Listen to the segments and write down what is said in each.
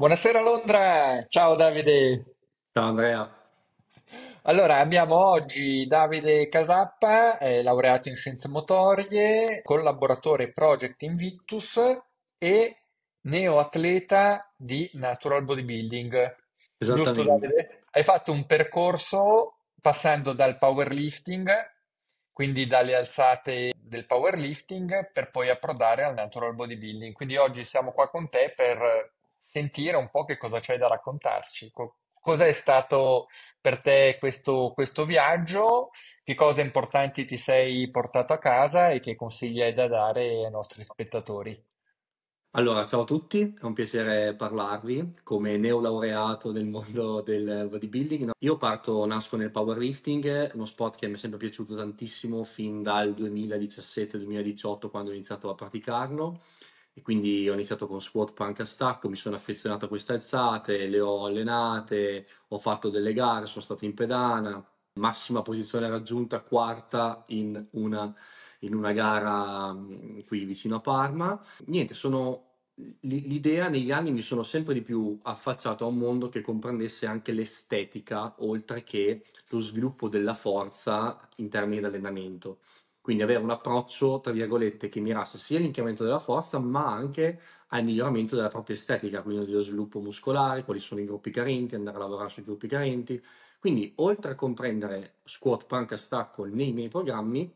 Buonasera Londra, ciao Davide. Ciao Andrea. Allora, abbiamo oggi Davide Casappa, eh, laureato in scienze motorie, collaboratore Project Invictus e neoatleta di Natural Bodybuilding. Giusto Esattamente. Davide? Hai fatto un percorso passando dal powerlifting, quindi dalle alzate del powerlifting, per poi approdare al natural bodybuilding. Quindi oggi siamo qua con te per sentire un po' che cosa c'hai da raccontarci. cos'è stato per te questo, questo, viaggio? Che cose importanti ti sei portato a casa e che consigli hai da dare ai nostri spettatori? Allora, ciao a tutti, è un piacere parlarvi come neolaureato del mondo del bodybuilding. Io parto, nasco nel powerlifting, uno sport che mi è sempre piaciuto tantissimo fin dal 2017-2018 quando ho iniziato a praticarlo e quindi ho iniziato con squat punk a stacco, mi sono affezionato a queste alzate, le ho allenate, ho fatto delle gare, sono stato in pedana, massima posizione raggiunta quarta in una, in una gara mm, qui vicino a Parma. Niente, sono l'idea negli anni mi sono sempre di più affacciato a un mondo che comprendesse anche l'estetica oltre che lo sviluppo della forza in termini di allenamento. Quindi avere un approccio, tra virgolette, che mirasse sia all'inchiamento della forza, ma anche al miglioramento della propria estetica, quindi dello sviluppo muscolare, quali sono i gruppi carenti, andare a lavorare sui gruppi carenti. Quindi, oltre a comprendere squat, punk e stacco nei miei programmi,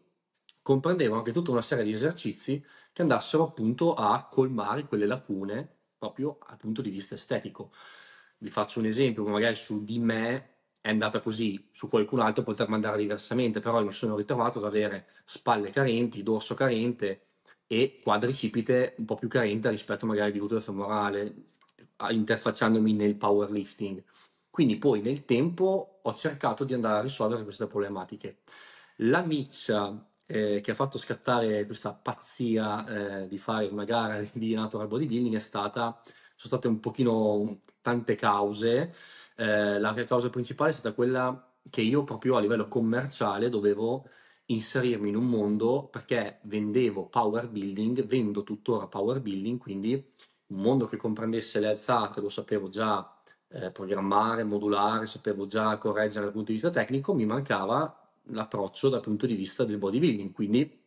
comprendevo anche tutta una serie di esercizi che andassero appunto a colmare quelle lacune proprio dal punto di vista estetico. Vi faccio un esempio, magari su di me è andata così, su qualcun altro potermi andare diversamente, però mi sono ritrovato ad avere spalle carenti, dorso carente e quadricipite un po' più carente rispetto magari al gluteo femorale, interfacciandomi nel powerlifting. Quindi poi nel tempo ho cercato di andare a risolvere queste problematiche. La miccia eh, che ha fatto scattare questa pazzia eh, di fare una gara di natural bodybuilding è stata, sono state un pochino tante cause. Eh, la causa principale è stata quella che io proprio a livello commerciale dovevo inserirmi in un mondo perché vendevo power building, vendo tuttora power building, quindi un mondo che comprendesse le alzate, lo sapevo già eh, programmare, modulare, sapevo già correggere dal punto di vista tecnico, mi mancava l'approccio dal punto di vista del bodybuilding, quindi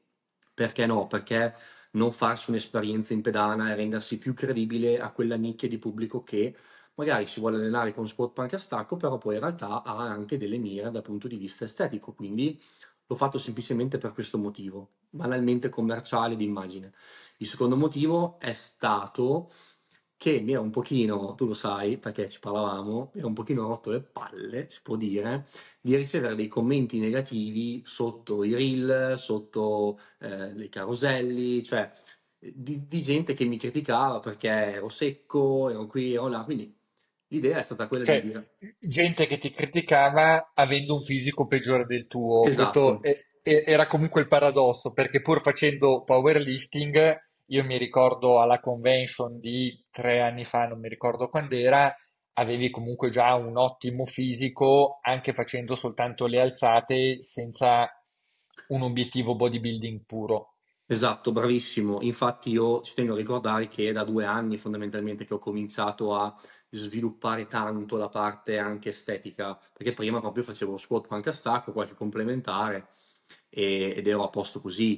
perché no? Perché non farsi un'esperienza in pedana e rendersi più credibile a quella nicchia di pubblico che magari si vuole allenare con squat panca a stacco, però poi in realtà ha anche delle mire dal punto di vista estetico, quindi l'ho fatto semplicemente per questo motivo, banalmente commerciale d'immagine. Il secondo motivo è stato che mi era un pochino, tu lo sai perché ci parlavamo, mi era un pochino rotto le palle, si può dire, di ricevere dei commenti negativi sotto i reel, sotto eh, i caroselli, cioè di, di, gente che mi criticava perché ero secco, ero qui, ero là, quindi L'idea è stata quella cioè, di dire... Gente che ti criticava avendo un fisico peggiore del tuo. Esatto. È, è, era comunque il paradosso, perché pur facendo powerlifting, io mi ricordo alla convention di tre anni fa, non mi ricordo quando era, avevi comunque già un ottimo fisico, anche facendo soltanto le alzate senza un obiettivo bodybuilding puro. Esatto, bravissimo. Infatti io ci tengo a ricordare che è da due anni fondamentalmente che ho cominciato a sviluppare tanto la parte anche estetica, perché prima proprio facevo squat panca stacco, qualche complementare e- ed ero a posto così.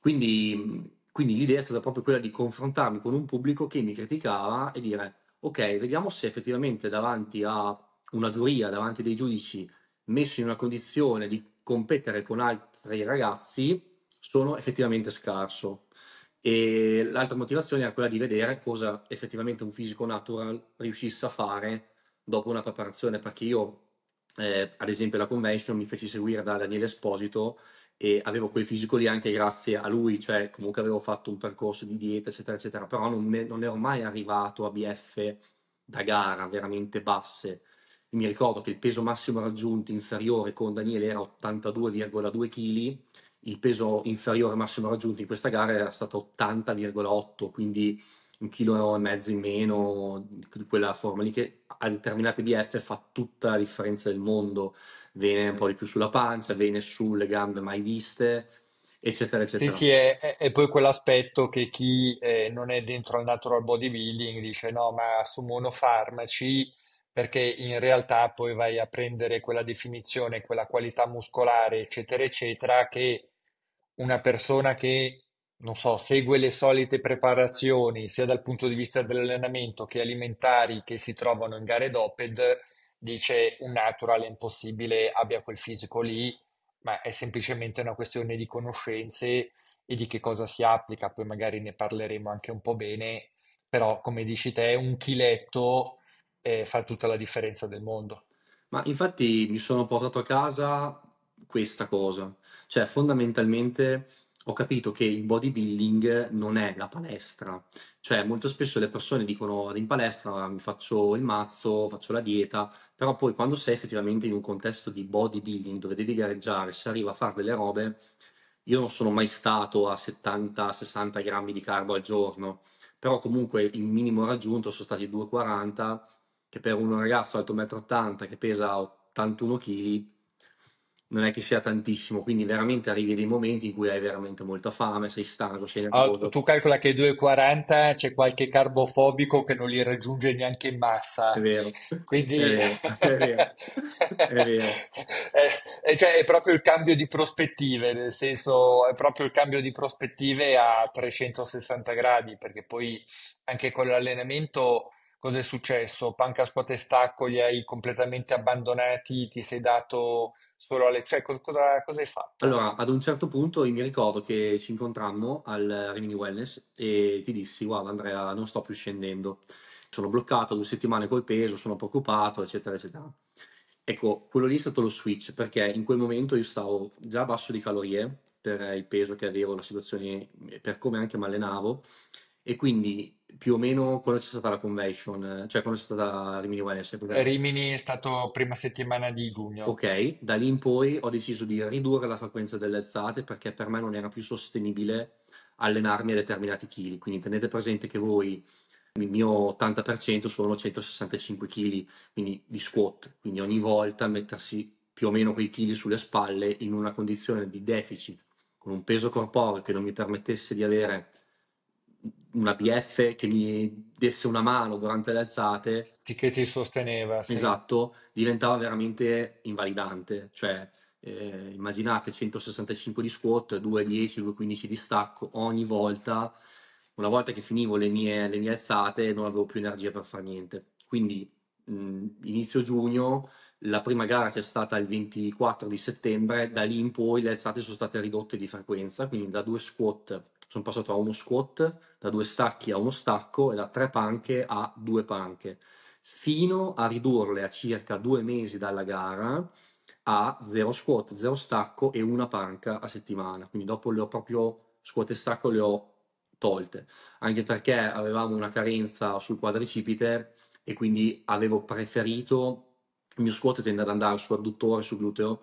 Quindi, quindi l'idea è stata proprio quella di confrontarmi con un pubblico che mi criticava e dire ok, vediamo se effettivamente davanti a una giuria, davanti a dei giudici messo in una condizione di competere con altri ragazzi, sono effettivamente scarso. E l'altra motivazione era quella di vedere cosa effettivamente un fisico natural riuscisse a fare dopo una preparazione, perché io, eh, ad esempio, la convention mi feci seguire da Daniele Esposito e avevo quel fisico lì anche grazie a lui, cioè comunque avevo fatto un percorso di dieta, eccetera, eccetera, però non, me, non ero mai arrivato a BF da gara veramente basse. Mi ricordo che il peso massimo raggiunto inferiore con Daniele era 82,2 kg il peso inferiore massimo raggiunto in questa gara era stato 80,8, quindi un chilo e mezzo in meno di quella forma lì che a determinate BF fa tutta la differenza del mondo. Vene un po' di più sulla pancia, vene sulle gambe mai viste, eccetera, eccetera. Sì, sì, è, è poi quell'aspetto che chi eh, non è dentro al natural bodybuilding dice no, ma assumo monofarmaci perché in realtà poi vai a prendere quella definizione, quella qualità muscolare, eccetera, eccetera, che una persona che, non so, segue le solite preparazioni sia dal punto di vista dell'allenamento che alimentari che si trovano in gare doped, dice un natural è impossibile abbia quel fisico lì, ma è semplicemente una questione di conoscenze e di che cosa si applica, poi magari ne parleremo anche un po' bene, però come dici te, un chiletto eh, fa tutta la differenza del mondo. Ma infatti mi sono portato a casa questa cosa. Cioè, fondamentalmente ho capito che il bodybuilding non è la palestra. Cioè, molto spesso le persone dicono vado in palestra, mi faccio il mazzo, faccio la dieta, però poi quando sei effettivamente in un contesto di bodybuilding dove devi gareggiare, si arriva a fare delle robe, io non sono mai stato a 70-60 grammi di carbo al giorno, però comunque il minimo raggiunto sono stati 2,40, che per un ragazzo alto 1,80 m che pesa 81 kg non è che sia tantissimo, quindi veramente arrivi dei momenti in cui hai veramente molta fame, sei stanco, sei ah, nervoso. Oh, tu calcola che 2,40 c'è qualche carbofobico che non li raggiunge neanche in massa. È vero. Quindi... È vero, è vero. È, è, eh, eh, cioè, è proprio il cambio di prospettive, nel senso è proprio il cambio di prospettive a 360 gradi, perché poi anche con l'allenamento cosa è successo? Panca scuote li hai completamente abbandonati, ti sei dato solo alle... cioè cosa, cosa hai fatto? Allora, ad un certo punto io mi ricordo che ci incontrammo al Rimini Wellness e ti dissi, guarda Andrea, non sto più scendendo, sono bloccato due settimane col peso, sono preoccupato, eccetera, eccetera. Ecco, quello lì è stato lo switch, perché in quel momento io stavo già basso di calorie per il peso che avevo, la situazione, per come anche mi allenavo, e quindi più o meno quando c'è stata la convention, cioè quando c'è stata Rimini Wellness. perché- Rimini è stato prima settimana di giugno. Ok, da lì in poi ho deciso di ridurre la frequenza delle alzate perché per me non era più sostenibile allenarmi a determinati chili. Quindi tenete presente che voi, il mio 80% sono 165 kg, quindi di squat, quindi ogni volta mettersi più o meno quei chili sulle spalle in una condizione di deficit, con un peso corporeo che non mi permettesse di avere una PF che mi desse una mano durante le alzate. Che ti sosteneva. Sì. Esatto, diventava veramente invalidante. Cioè, eh, immaginate 165 di squat, 2,10, 2,15 di stacco ogni volta. Una volta che finivo le mie, le mie alzate non avevo più energia per fare niente. Quindi mh, inizio giugno, la prima gara c'è stata il 24 di settembre, da lì in poi le alzate sono state ridotte di frequenza, quindi da due squat sono passato a uno squat, da due stacchi a uno stacco e da tre panche a due panche, fino a ridurle a circa due mesi dalla gara a zero squat, zero stacco e una panca a settimana. Quindi dopo le ho proprio squat e stacco le ho tolte, anche perché avevamo una carenza sul quadricipite e quindi avevo preferito il mio squat tende ad andare su adduttore, su gluteo,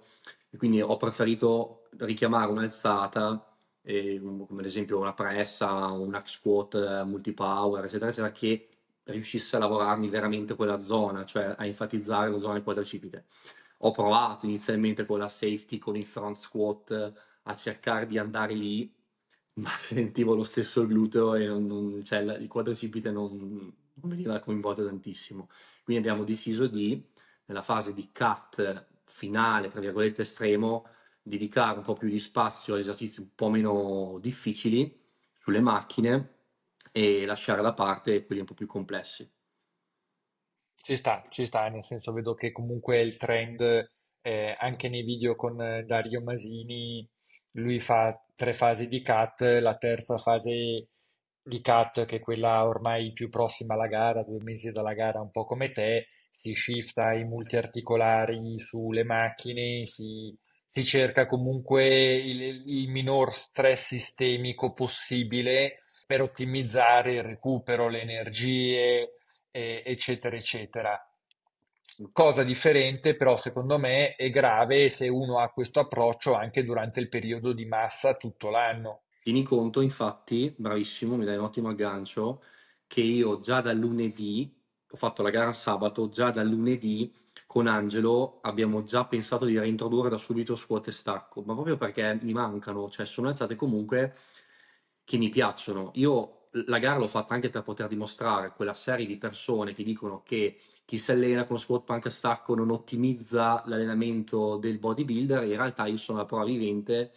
e quindi ho preferito richiamare un'alzata Mm, come ad esempio una pressa, un hack squat multipower, eccetera, eccetera, che riuscisse a lavorarmi veramente quella zona, cioè a enfatizzare la zona del quadricipite. Ho provato inizialmente con la safety, con il front squat, a cercare di andare lì, ma sentivo lo stesso gluteo e non, non, cioè, il quadricipite non, non veniva coinvolto tantissimo. Quindi abbiamo deciso di, nella fase di cut finale, tra virgolette estremo, dedicare un po' più di spazio ad esercizi un po' meno difficili sulle macchine e lasciare da parte quelli un po' più complessi. Ci sta, ci sta, nel senso vedo che comunque il trend eh, anche nei video con eh, Dario Masini, lui fa tre fasi di cut, la terza fase di cut, che è quella ormai più prossima alla gara, due mesi dalla gara, un po' come te, si shifta i multiarticolari sulle macchine, si si cerca comunque il, il minor stress sistemico possibile per ottimizzare il recupero, le energie, eh, eccetera, eccetera. Cosa differente, però, secondo me è grave se uno ha questo approccio anche durante il periodo di massa tutto l'anno. Tieni conto, infatti, bravissimo, mi dai un ottimo aggancio, che io già da lunedì, ho fatto la gara sabato, già da lunedì con Angelo abbiamo già pensato di reintrodurre da subito squat e stacco, ma proprio perché mi mancano, cioè sono alzate comunque che mi piacciono. Io la gara l'ho fatta anche per poter dimostrare quella serie di persone che dicono che chi si allena con squat punk e stacco non ottimizza l'allenamento del bodybuilder, in realtà io sono la prova vivente,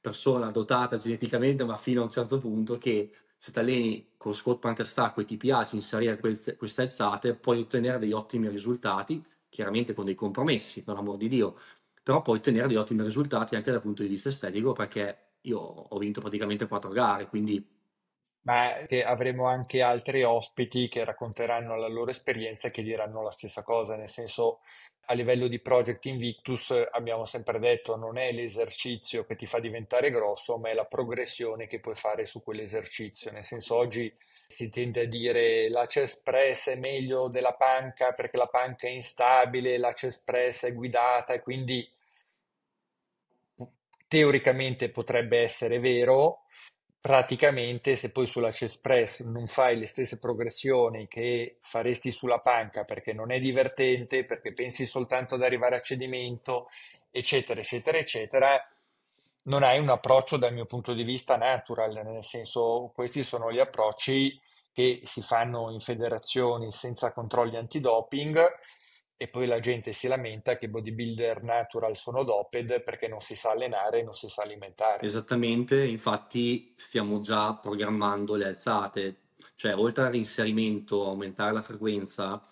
persona dotata geneticamente ma fino a un certo punto che se ti alleni con squat punk e stacco e ti piace inserire queste, queste alzate puoi ottenere degli ottimi risultati chiaramente con dei compromessi, per l'amor di Dio, però puoi ottenere degli ottimi risultati anche dal punto di vista estetico, perché io ho vinto praticamente quattro gare, quindi ma avremo anche altri ospiti che racconteranno la loro esperienza e che diranno la stessa cosa, nel senso a livello di Project Invictus abbiamo sempre detto non è l'esercizio che ti fa diventare grosso, ma è la progressione che puoi fare su quell'esercizio, nel senso oggi si tende a dire la chess press è meglio della panca perché la panca è instabile, la chess press è guidata e quindi teoricamente potrebbe essere vero, praticamente se poi sulla chess press non fai le stesse progressioni che faresti sulla panca perché non è divertente, perché pensi soltanto ad arrivare a cedimento, eccetera, eccetera, eccetera, non hai un approccio dal mio punto di vista natural, nel senso questi sono gli approcci che si fanno in federazioni senza controlli antidoping e poi la gente si lamenta che i bodybuilder natural sono doped perché non si sa allenare, non si sa alimentare. Esattamente, infatti stiamo già programmando le alzate, cioè oltre al reinserimento, aumentare la frequenza,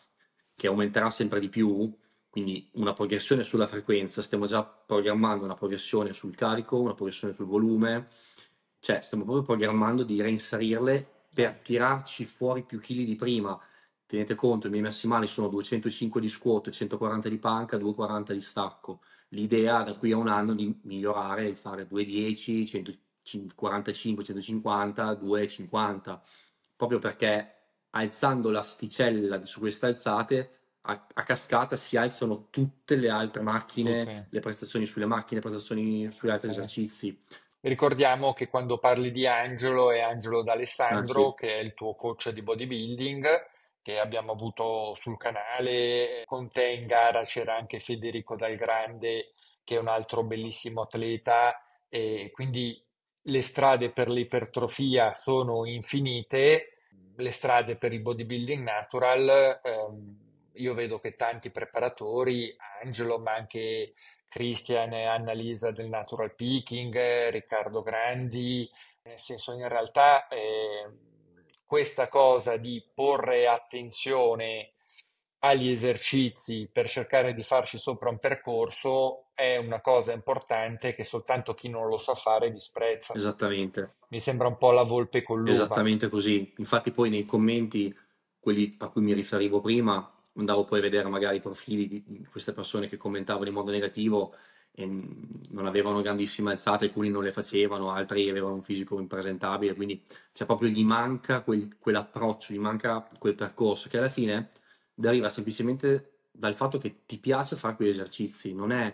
che aumenterà sempre di più, quindi una progressione sulla frequenza, stiamo già programmando una progressione sul carico, una progressione sul volume, cioè stiamo proprio programmando di reinserirle per tirarci fuori più chili di prima. Tenete conto, i miei massimali sono 205 di squat, 140 di panca, 240 di stacco. L'idea da qui a un anno è di migliorare di fare 210, 145, 150, 250, proprio perché alzando l'asticella su queste alzate a, a, cascata si alzano tutte le altre macchine, okay. le prestazioni sulle macchine, le prestazioni sugli altri okay. esercizi. Ricordiamo che quando parli di Angelo è Angelo D'Alessandro, ah, che è il tuo coach di bodybuilding, che abbiamo avuto sul canale. Con te in gara c'era anche Federico Dal Grande, che è un altro bellissimo atleta, e quindi le strade per l'ipertrofia sono infinite, le strade per il bodybuilding natural. Ehm, io vedo che tanti preparatori, Angelo, ma anche Christian e Annalisa del Natural Picking, Riccardo Grandi, nel senso in realtà eh, questa cosa di porre attenzione agli esercizi per cercare di farci sopra un percorso è una cosa importante che soltanto chi non lo sa fare disprezza. Esattamente. Mi sembra un po' la volpe con l'uva. Esattamente così. Infatti poi nei commenti, quelli a cui mi riferivo prima, andavo poi a vedere magari i profili di, di queste persone che commentavano in modo negativo e non avevano grandissime alzate, alcuni non le facevano, altri avevano un fisico impresentabile, quindi cioè, proprio gli manca quel, quell'approccio, gli manca quel percorso che alla fine deriva semplicemente dal fatto che ti piace fare quegli esercizi, non è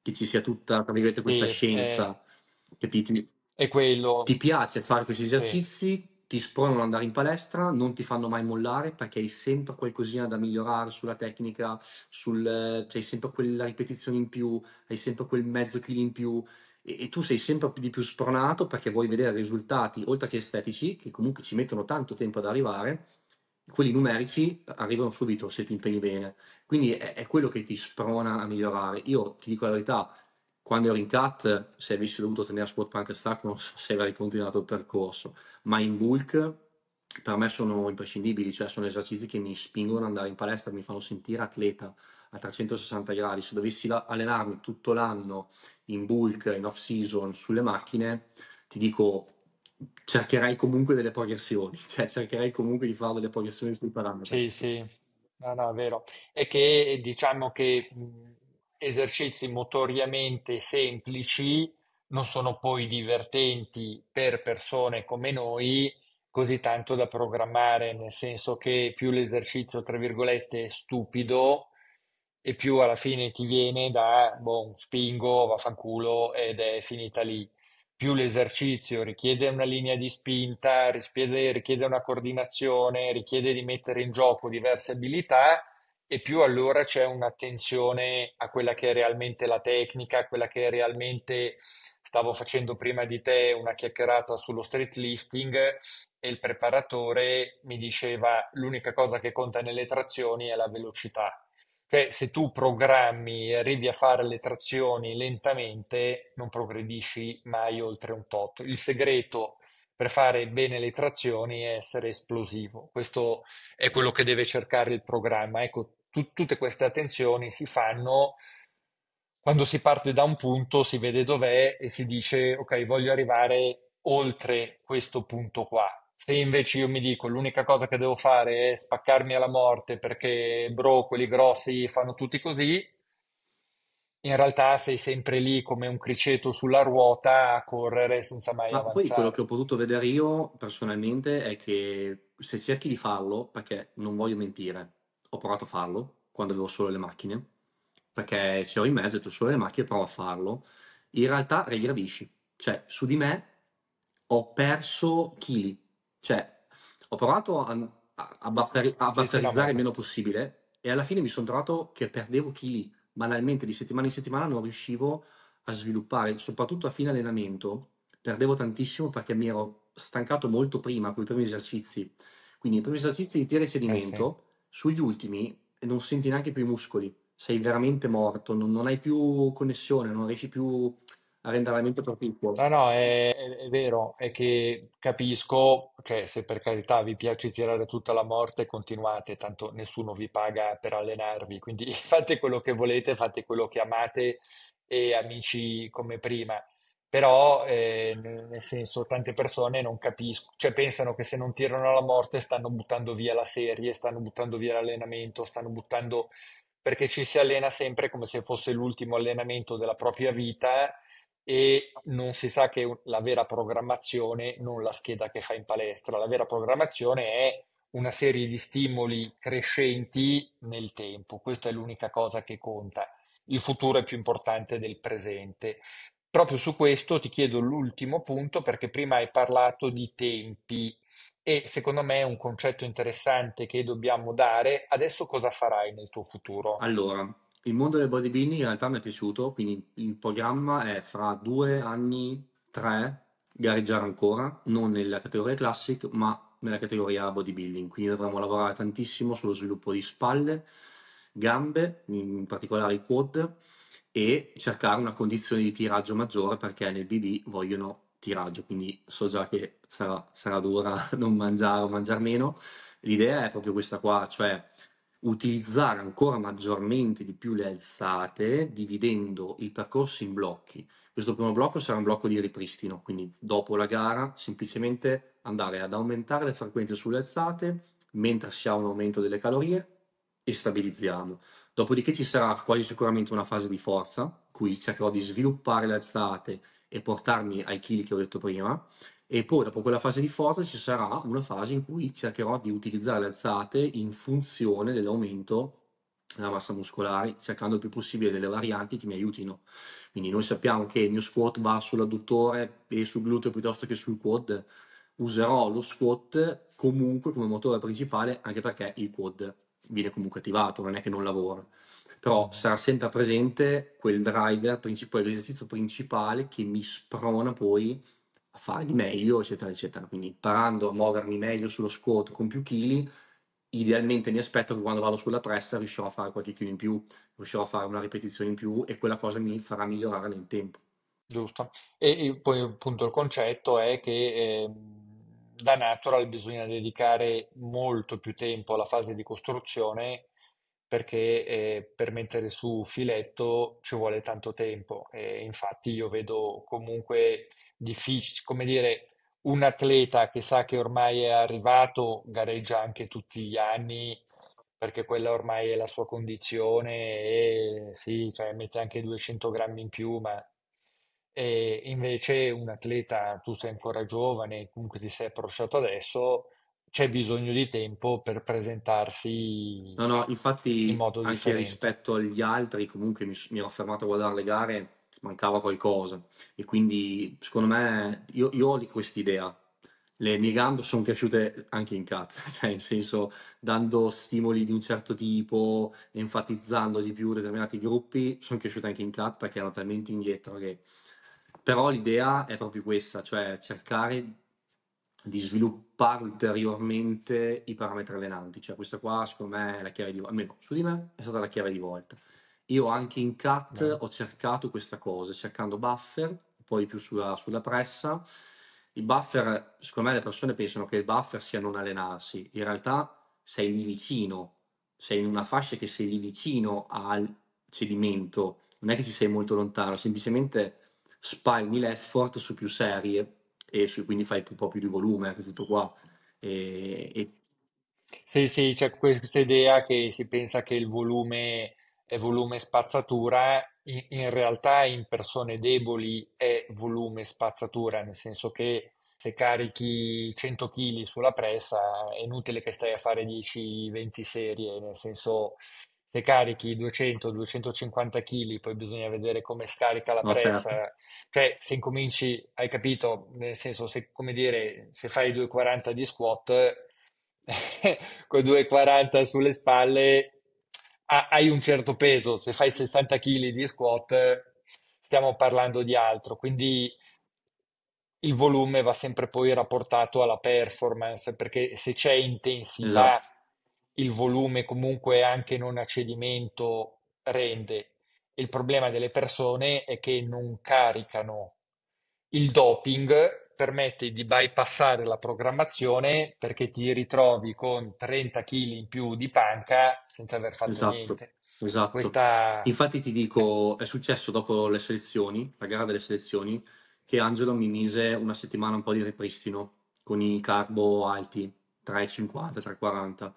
che ci sia tutta questa sì, eh. scienza, è... capiti? È quello. Ti piace fare questi esercizi, sì ti spronano ad andare in palestra, non ti fanno mai mollare perché hai sempre qualcosina da migliorare sulla tecnica, sul, cioè hai sempre quella ripetizione in più, hai sempre quel mezzo chilo in più e, e, tu sei sempre di più spronato perché vuoi vedere risultati, oltre che estetici, che comunque ci mettono tanto tempo ad arrivare, quelli numerici arrivano subito se ti impegni bene. Quindi è, è quello che ti sprona a migliorare. Io ti dico la verità, quando ero in CAT, se avessi dovuto tenere Sport Punk Stack, non so se avrei continuato il percorso, ma in bulk per me sono imprescindibili, cioè sono esercizi che mi spingono ad andare in palestra, mi fanno sentire atleta a 360 gradi. Se dovessi allenarmi tutto l'anno in bulk, in off season, sulle macchine, ti dico cercherei comunque delle progressioni, cioè cercherei comunque di fare delle progressioni sui parametri. Sì, sì, no, no, è vero. E che diciamo che esercizi motoriamente semplici, non sono poi divertenti per persone come noi così tanto da programmare, nel senso che più l'esercizio, tra virgolette, è stupido e più alla fine ti viene da, boh, spingo, vaffanculo ed è finita lì. Più l'esercizio richiede una linea di spinta, richiede, richiede una coordinazione, richiede di mettere in gioco diverse abilità, e più allora c'è un'attenzione a quella che è realmente la tecnica, a quella che è realmente, stavo facendo prima di te una chiacchierata sullo street lifting e il preparatore mi diceva l'unica cosa che conta nelle trazioni è la velocità. Cioè, se tu programmi e arrivi a fare le trazioni lentamente, non progredisci mai oltre un tot. Il segreto per fare bene le trazioni è essere esplosivo. Questo è quello che deve cercare il programma. Ecco, tu- tutte queste attenzioni si fanno quando si parte da un punto, si vede dov'è e si dice ok, voglio arrivare oltre questo punto qua. Se invece io mi dico l'unica cosa che devo fare è spaccarmi alla morte perché bro, quelli grossi fanno tutti così, in realtà sei sempre lì come un criceto sulla ruota a correre senza mai Ma avanzare. poi quello che ho potuto vedere io personalmente è che se cerchi di farlo, perché non voglio mentire, ho provato a farlo quando avevo solo le macchine, perché ce l'ho in mezzo, ho detto solo le macchine, provo a farlo. In realtà regredisci, cioè su di me ho perso chili, cioè ho provato a, a, bafferi, a bafferizzare il meno possibile e alla fine mi sono trovato che perdevo chili, banalmente di settimana in settimana non riuscivo a sviluppare, soprattutto a fine allenamento, perdevo tantissimo perché mi ero stancato molto prima con i primi esercizi. Quindi i primi esercizi di tiro e sedimento... Eh sì sugli ultimi non senti neanche più i muscoli, sei veramente morto, non, non hai più connessione, non riesci più a rendere la mente proficua. No, no, è, è- è vero, è che capisco, cioè se per carità vi piace tirare tutta la morte, continuate, tanto nessuno vi paga per allenarvi, quindi fate quello che volete, fate quello che amate e amici come prima però eh, nel senso tante persone non capiscono, cioè pensano che se non tirano alla morte stanno buttando via la serie, stanno buttando via l'allenamento, stanno buttando perché ci si allena sempre come se fosse l'ultimo allenamento della propria vita e non si sa che la vera programmazione, non la scheda che fa in palestra, la vera programmazione è una serie di stimoli crescenti nel tempo, questa è l'unica cosa che conta il futuro è più importante del presente proprio su questo ti chiedo l'ultimo punto perché prima hai parlato di tempi e secondo me è un concetto interessante che dobbiamo dare. Adesso cosa farai nel tuo futuro? Allora, il mondo del bodybuilding in realtà mi è piaciuto, quindi il programma è fra due anni, tre, gareggiare ancora, non nella categoria classic, ma nella categoria bodybuilding, quindi dovremo lavorare tantissimo sullo sviluppo di spalle, gambe, in particolare i quad, e cercare una condizione di tiraggio maggiore perché nel BB vogliono tiraggio, quindi so già che sarà, sarà dura non mangiare o mangiare meno. L'idea è proprio questa qua, cioè utilizzare ancora maggiormente di più le alzate dividendo il percorso in blocchi. Questo primo blocco sarà un blocco di ripristino, quindi dopo la gara semplicemente andare ad aumentare le frequenze sulle alzate mentre si ha un aumento delle calorie e stabilizziamo. Dopodiché ci sarà quasi sicuramente una fase di forza, cui cercherò di sviluppare le alzate e portarmi ai chili che ho detto prima, e poi dopo quella fase di forza ci sarà una fase in cui cercherò di utilizzare le alzate in funzione dell'aumento della massa muscolare, cercando il più possibile delle varianti che mi aiutino. Quindi noi sappiamo che il mio squat va sull'adduttore e sul gluteo piuttosto che sul quad, userò lo squat comunque come motore principale anche perché il quad viene comunque attivato, non è che non lavora. Però sarà sempre presente quel driver principale, l'esercizio principale che mi sprona poi a fare di meglio, eccetera, eccetera. Quindi imparando a muovermi meglio sullo squat con più chili, idealmente mi aspetto che quando vado sulla pressa riuscirò a fare qualche chilo in più, riuscirò a fare una ripetizione in più e quella cosa mi farà migliorare nel tempo. Giusto. E, e poi appunto il concetto è che... Eh da natural bisogna dedicare molto più tempo alla fase di costruzione perché eh, per mettere su filetto ci vuole tanto tempo e infatti io vedo comunque difficile, come dire, un atleta che sa che ormai è arrivato gareggia anche tutti gli anni perché quella ormai è la sua condizione e sì, cioè mette anche 200 grammi in più, ma e invece un atleta, tu sei ancora giovane, comunque ti sei approcciato adesso, c'è bisogno di tempo per presentarsi No, no, infatti modo anche differente. rispetto agli altri, comunque mi, mi ero fermato a guardare le gare, mancava qualcosa. E quindi, secondo me, io, io ho quest'idea. Le mie gambe sono cresciute anche in cat, cioè in senso dando stimoli di un certo tipo, enfatizzando di più determinati gruppi, sono cresciute anche in cat perché erano talmente indietro che però l'idea è proprio questa, cioè cercare di sviluppare ulteriormente i parametri allenanti. Cioè questa qua secondo me è la chiave di volta, almeno su di me è stata la chiave di volta. Io anche in cut Beh. ho cercato questa cosa, cercando buffer, poi più sulla, sulla pressa. Il buffer, secondo me le persone pensano che il buffer sia non allenarsi, in realtà sei lì vicino, sei in una fascia che sei lì vicino al cedimento, non è che ci sei molto lontano, semplicemente spalmi l'effort su più serie e su- quindi fai un po' più di volume, tutto qua. E, e- Sì, sì, c'è questa idea che si pensa che il volume è volume spazzatura, in, in realtà in persone deboli è volume spazzatura, nel senso che se carichi 100 kg sulla pressa è inutile che stai a fare 10-20 serie, nel senso se carichi 200-250 kg, poi bisogna vedere come scarica la no, pressa. Certo. Cioè, se incominci, hai capito, nel senso, se, come dire, se fai 2,40 di squat, con 2,40 sulle spalle ha, hai un certo peso. Se fai 60 kg di squat, stiamo parlando di altro. Quindi il volume va sempre poi rapportato alla performance, perché se c'è intensità... Esatto il volume comunque anche non a cedimento rende. Il problema delle persone è che non caricano. Il doping permette di bypassare la programmazione perché ti ritrovi con 30 kg in più di panca senza aver fatto esatto. niente. Esatto. Questa... Infatti ti dico, è successo dopo le selezioni, la gara delle selezioni, che Angelo mi mise una settimana un po' di ripristino con i carbo alti, 3,50, 3,40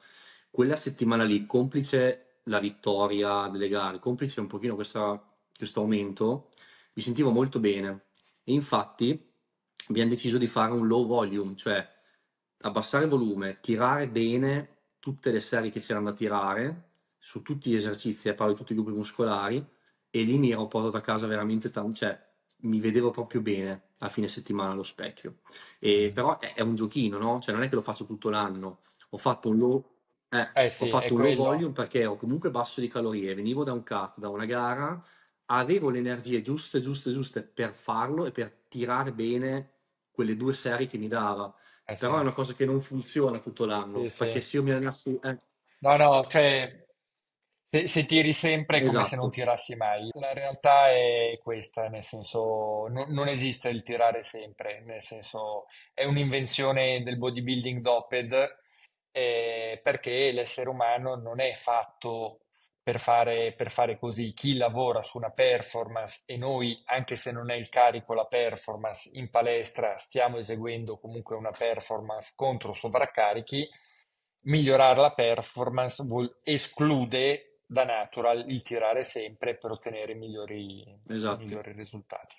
quella settimana lì, complice la vittoria delle gare, complice un pochino questa, questo aumento, mi sentivo molto bene. E infatti abbiamo deciso di fare un low volume, cioè abbassare il volume, tirare bene tutte le serie che c'erano da tirare su tutti gli esercizi, a eh, parlo di tutti i gruppi muscolari, e lì mi ero portato a casa veramente tanto, cioè mi vedevo proprio bene a fine settimana allo specchio. E, però è, è un giochino, no? Cioè non è che lo faccio tutto l'anno. Ho fatto un low, eh, eh sì, ho fatto un low volume perché ero comunque basso di calorie, venivo da un cut, da una gara, avevo le energie giuste, giuste, giuste per farlo e per tirare bene quelle due serie che mi dava. Eh Però sì. è una cosa che non funziona tutto l'anno, sì, perché se io mi allenassi... Eh. No, no, cioè se, se, tiri sempre è come se non esatto. tirassi mai. La realtà è questa, nel senso no- non esiste il tirare sempre, nel senso è un'invenzione del bodybuilding doped eh, perché l'essere umano non è fatto per fare, per fare così. Chi lavora su una performance e noi, anche se non è il carico la performance, in palestra stiamo eseguendo comunque una performance contro sovraccarichi, migliorare la performance vuol, esclude da natural il tirare sempre per ottenere migliori, esatto. risultati.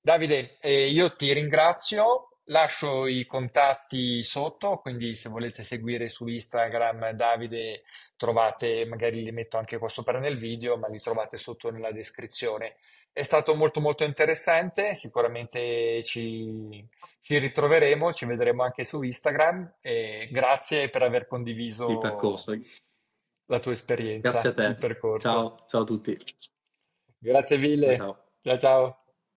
Davide, eh, io ti ringrazio Lascio i contatti sotto, quindi se volete seguire su Instagram Davide trovate, magari li metto anche qua sopra nel video, ma li trovate sotto nella descrizione. È stato molto molto interessante, sicuramente ci, ci ritroveremo, ci vedremo anche su Instagram e grazie per aver Il condiviso percorso. la tua esperienza. Grazie a esperienza, il te. percorso. Ciao, ciao a tutti. Grazie Ciao mille, ciao. ciao ciao.